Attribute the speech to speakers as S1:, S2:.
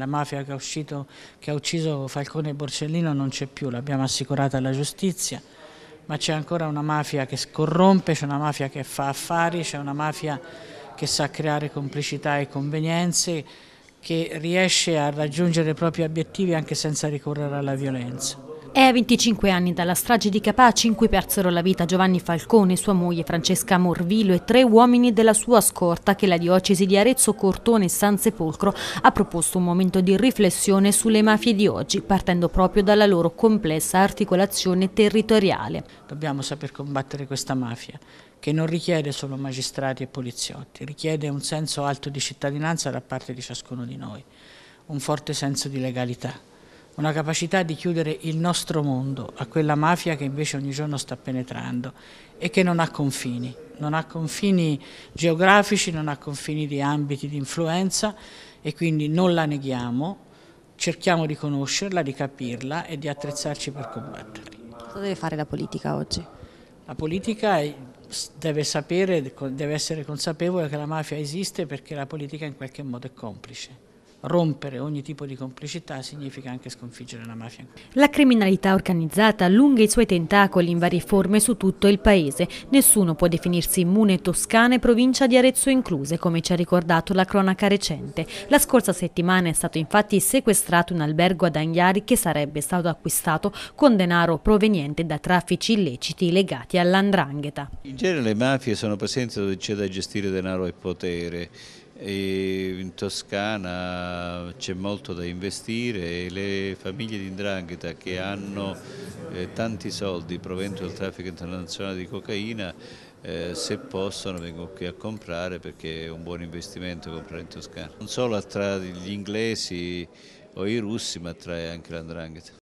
S1: la mafia che, uscito, che ha ucciso Falcone e Borsellino non c'è più, l'abbiamo assicurata alla giustizia, ma c'è ancora una mafia che scorrompe, c'è una mafia che fa affari, c'è una mafia che sa creare complicità e convenienze, che riesce a raggiungere i propri obiettivi anche senza ricorrere alla violenza.
S2: È a 25 anni dalla strage di Capaci in cui persero la vita Giovanni Falcone, sua moglie Francesca Morvilo e tre uomini della sua scorta che la diocesi di Arezzo, Cortone e San Sepolcro ha proposto un momento di riflessione sulle mafie di oggi, partendo proprio dalla loro complessa articolazione territoriale.
S1: Dobbiamo saper combattere questa mafia che non richiede solo magistrati e poliziotti, richiede un senso alto di cittadinanza da parte di ciascuno di noi, un forte senso di legalità una capacità di chiudere il nostro mondo a quella mafia che invece ogni giorno sta penetrando e che non ha confini, non ha confini geografici, non ha confini di ambiti di influenza e quindi non la neghiamo, cerchiamo di conoscerla, di capirla e di attrezzarci per
S2: combatterla. Cosa deve fare la politica oggi?
S1: La politica deve sapere, deve essere consapevole che la mafia esiste perché la politica in qualche modo è complice rompere ogni tipo di complicità significa anche sconfiggere la mafia.
S2: La criminalità organizzata allunga i suoi tentacoli in varie forme su tutto il paese. Nessuno può definirsi immune Toscana e provincia di Arezzo incluse, come ci ha ricordato la cronaca recente. La scorsa settimana è stato infatti sequestrato un albergo ad Anghiari che sarebbe stato acquistato con denaro proveniente da traffici illeciti legati all'andrangheta.
S3: In genere le mafie sono presenti dove c'è da gestire denaro e potere e in Toscana c'è molto da investire e le famiglie di Indrangheta che hanno eh, tanti soldi provento dal traffico internazionale di cocaina eh, se possono vengono qui a comprare perché è un buon investimento comprare in Toscana. Non solo attrae gli inglesi o i russi ma attrae anche l'andrangheta.